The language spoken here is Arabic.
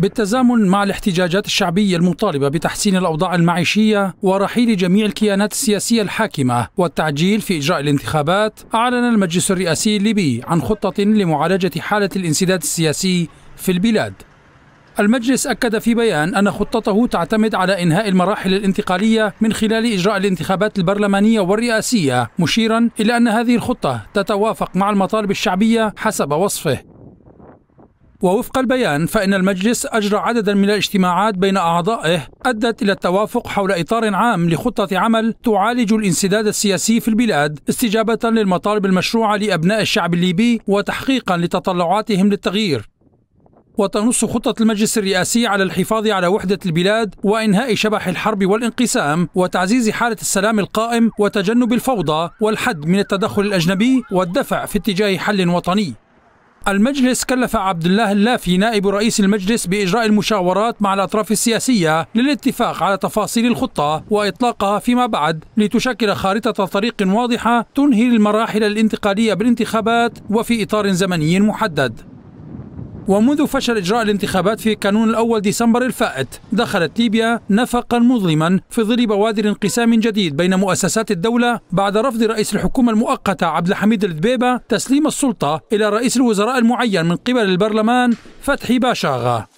بالتزامن مع الاحتجاجات الشعبية المطالبة بتحسين الأوضاع المعيشية ورحيل جميع الكيانات السياسية الحاكمة والتعجيل في إجراء الانتخابات أعلن المجلس الرئاسي الليبي عن خطة لمعالجة حالة الانسداد السياسي في البلاد المجلس أكد في بيان أن خطته تعتمد على إنهاء المراحل الانتقالية من خلال إجراء الانتخابات البرلمانية والرئاسية مشيرا إلى أن هذه الخطة تتوافق مع المطالب الشعبية حسب وصفه ووفق البيان فإن المجلس أجرى عددا من الاجتماعات بين أعضائه أدت إلى التوافق حول إطار عام لخطة عمل تعالج الانسداد السياسي في البلاد استجابة للمطالب المشروعة لأبناء الشعب الليبي وتحقيقا لتطلعاتهم للتغيير وتنص خطة المجلس الرئاسي على الحفاظ على وحدة البلاد وإنهاء شبح الحرب والانقسام وتعزيز حالة السلام القائم وتجنب الفوضى والحد من التدخل الأجنبي والدفع في اتجاه حل وطني المجلس كلف عبد الله اللافي نائب رئيس المجلس باجراء المشاورات مع الاطراف السياسيه للاتفاق على تفاصيل الخطه واطلاقها فيما بعد لتشكل خارطه طريق واضحه تنهي المراحل الانتقاليه بالانتخابات وفي اطار زمني محدد ومنذ فشل إجراء الانتخابات في كانون الأول ديسمبر الفائت دخلت ليبيا نفقا مظلما في ظل بوادر انقسام جديد بين مؤسسات الدولة بعد رفض رئيس الحكومة المؤقتة عبد الحميد الدبيبة تسليم السلطة إلى رئيس الوزراء المعين من قبل البرلمان فتحي باشاغا